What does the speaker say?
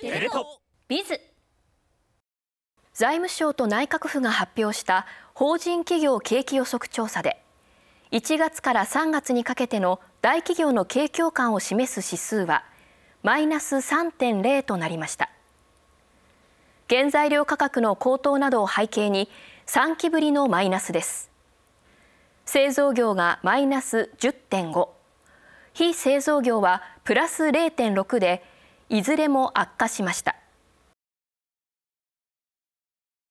テレ東ビズ財務省と内閣府が発表した法人企業景気予測調査で1月から3月にかけての大企業の景況感を示す指数はマイナス3.0となりました原材料価格の高騰などを背景に3期ぶりのマイナスです製造業がマイナス10.5非製造業はプラス0.6でいずれも悪化しました。